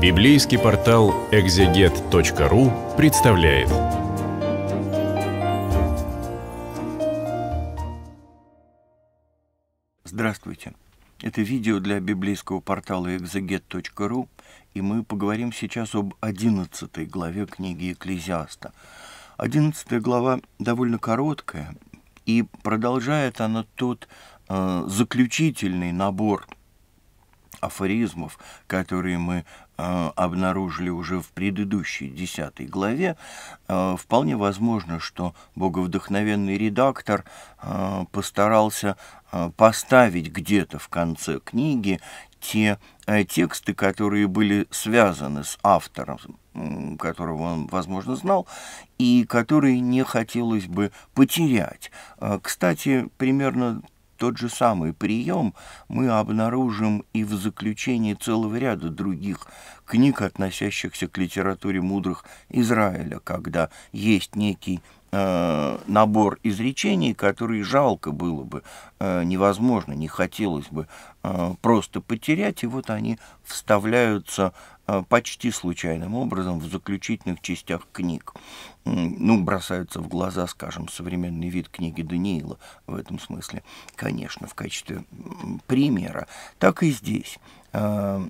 Библейский портал экзегет.ру представляет. Здравствуйте. Это видео для библейского портала экзегет.ру, и мы поговорим сейчас об 11 главе книги Экклезиаста. 11 глава довольно короткая, и продолжает она тот э, заключительный набор – афоризмов, которые мы э, обнаружили уже в предыдущей десятой главе, э, вполне возможно, что боговдохновенный редактор э, постарался э, поставить где-то в конце книги те э, тексты, которые были связаны с автором, которого он, возможно, знал, и которые не хотелось бы потерять. Э, кстати, примерно тот же самый прием мы обнаружим и в заключении целого ряда других книг, относящихся к литературе мудрых Израиля, когда есть некий э, набор изречений, которые жалко было бы, э, невозможно, не хотелось бы э, просто потерять, и вот они вставляются э, почти случайным образом в заключительных частях книг. Ну, бросаются в глаза, скажем, современный вид книги Даниила в этом смысле, конечно, в качестве примера. Так и здесь. Э,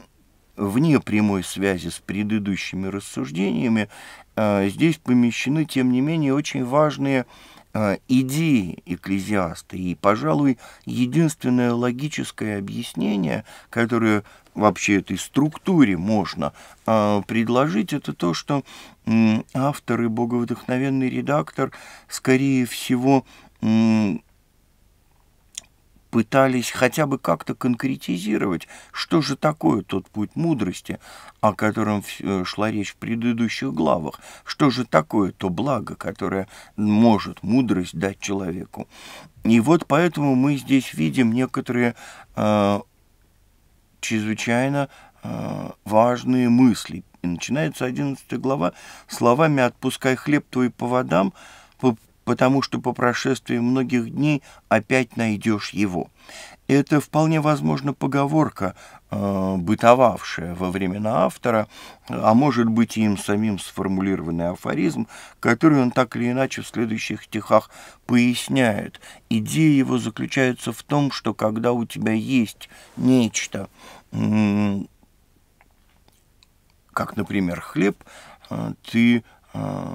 вне прямой связи с предыдущими рассуждениями, э, здесь помещены, тем не менее, очень важные э, идеи экклезиаста. И, пожалуй, единственное логическое объяснение, которое вообще этой структуре можно э, предложить, это то, что автор и боговдохновенный редактор, скорее всего, пытались хотя бы как-то конкретизировать, что же такое тот путь мудрости, о котором э, шла речь в предыдущих главах, что же такое то благо, которое может мудрость дать человеку. И вот поэтому мы здесь видим некоторые э, чрезвычайно э, важные мысли. И начинается 11 глава словами «Отпускай хлеб твой по водам, по потому что по прошествии многих дней опять найдешь его. Это вполне возможно поговорка, э, бытовавшая во времена автора, а может быть и им самим сформулированный афоризм, который он так или иначе в следующих стихах поясняет. Идея его заключается в том, что когда у тебя есть нечто, э, как, например, хлеб, э, ты, э,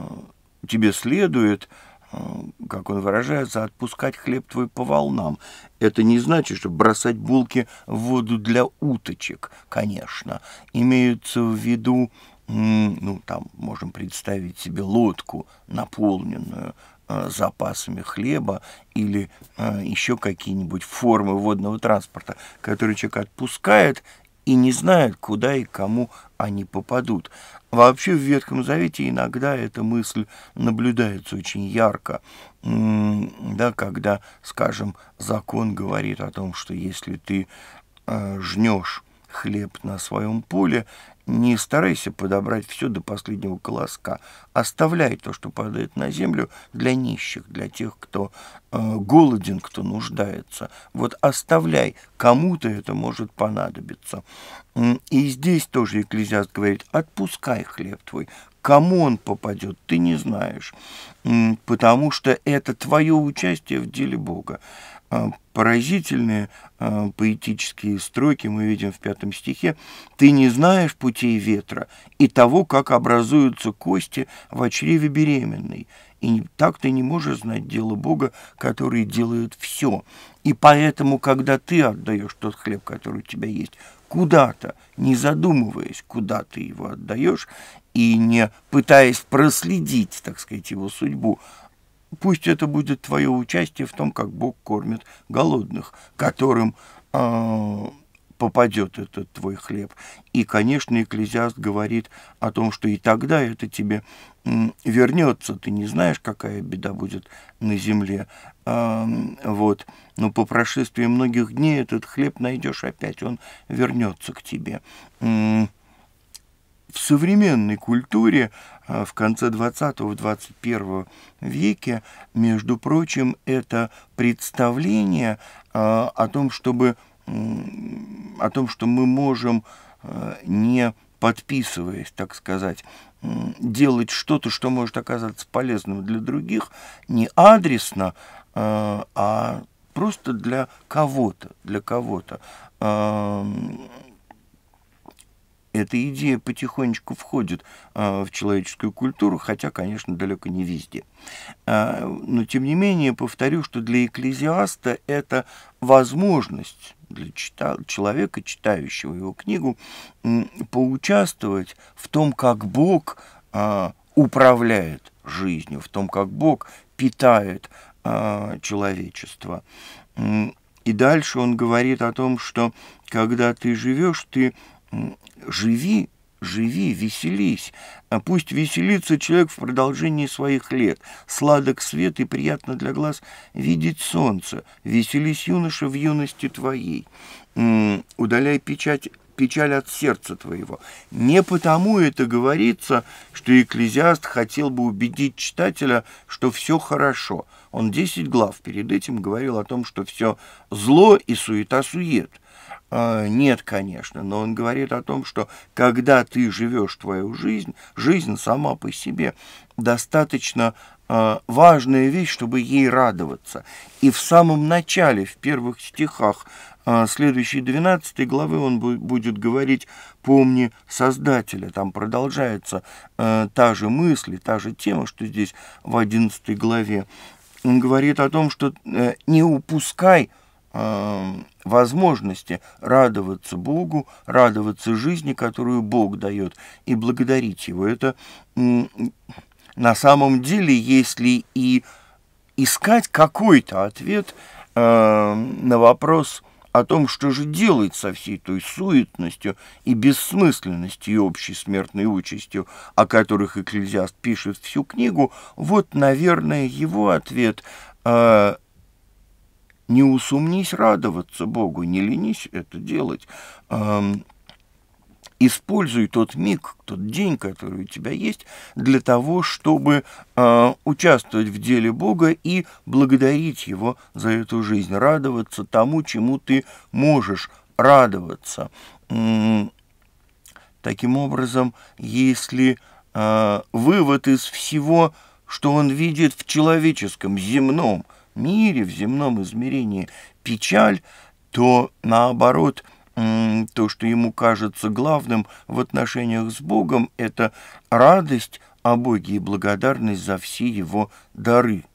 тебе следует Э, как он выражается, отпускать хлеб твой по волнам. Это не значит, что бросать булки в воду для уточек, конечно. Имеются в виду, ну, там можем представить себе лодку, наполненную э, запасами хлеба или э, еще какие-нибудь формы водного транспорта, которые человек отпускает и не знают, куда и кому они попадут. Вообще в Ветхом Завете иногда эта мысль наблюдается очень ярко, да, когда, скажем, закон говорит о том, что если ты э, жнешь хлеб на своем поле, не старайся подобрать все до последнего колоска. Оставляй то, что падает на землю, для нищих, для тех, кто э, голоден, кто нуждается. Вот оставляй, кому-то это может понадобиться. И здесь тоже Экклезиаст говорит, отпускай хлеб твой, кому он попадет, ты не знаешь, потому что это твое участие в деле Бога. Э, поразительные э, поэтические строки мы видим в пятом стихе. «Ты не знаешь путей ветра и того, как образуются кости в очреве беременной, и так ты не можешь знать дело Бога, который делает все. И поэтому, когда ты отдаешь тот хлеб, который у тебя есть, куда-то, не задумываясь, куда ты его отдаешь, и не пытаясь проследить, так сказать, его судьбу, Пусть это будет твое участие в том, как Бог кормит голодных, которым э, попадет этот твой хлеб. И, конечно, Экклезиаст говорит о том, что и тогда это тебе вернется. Ты не знаешь, какая беда будет на земле. Э, вот. Но по прошествии многих дней этот хлеб найдешь опять, он вернется к тебе в современной культуре а, в конце 20-21 веке, между прочим, это представление а, о том, чтобы, о том, что мы можем а, не подписываясь, так сказать, делать что-то, что может оказаться полезным для других, не адресно, а просто для кого-то, для кого-то эта идея потихонечку входит а, в человеческую культуру, хотя, конечно, далеко не везде. А, но, тем не менее, повторю, что для экклезиаста это возможность для человека, читающего его книгу, поучаствовать в том, как Бог а, управляет жизнью, в том, как Бог питает человечество. И дальше он говорит о том, что когда ты живешь, ты живи, живи, веселись, а пусть веселится человек в продолжении своих лет. Сладок свет и приятно для глаз видеть солнце. Веселись, юноша, в юности твоей. Удаляй печать печаль от сердца твоего. Не потому это говорится, что экклезиаст хотел бы убедить читателя, что все хорошо. Он 10 глав перед этим говорил о том, что все зло и суета-сует. А, нет, конечно, но он говорит о том, что когда ты живешь твою жизнь, жизнь сама по себе достаточно а, важная вещь, чтобы ей радоваться. И в самом начале, в первых стихах а следующие 12 главы он будет говорить «Помни Создателя». Там продолжается э, та же мысль, та же тема, что здесь в 11 главе. Он говорит о том, что э, не упускай э, возможности радоваться Богу, радоваться жизни, которую Бог дает, и благодарить Его. Это э, на самом деле, если и искать какой-то ответ э, на вопрос – о том, что же делать со всей той суетностью и бессмысленностью и общей смертной участью, о которых Экклезиаст пишет всю книгу, вот, наверное, его ответ а, «Не усумнись радоваться Богу, не ленись это делать» используй тот миг, тот день, который у тебя есть, для того, чтобы э, участвовать в деле Бога и благодарить Его за эту жизнь, радоваться тому, чему ты можешь радоваться. Таким образом, если э, вывод из всего, что он видит в человеческом, земном мире, в земном измерении печаль, то наоборот – то, что ему кажется главным в отношениях с Богом, это радость о а Боге и благодарность за все его дары.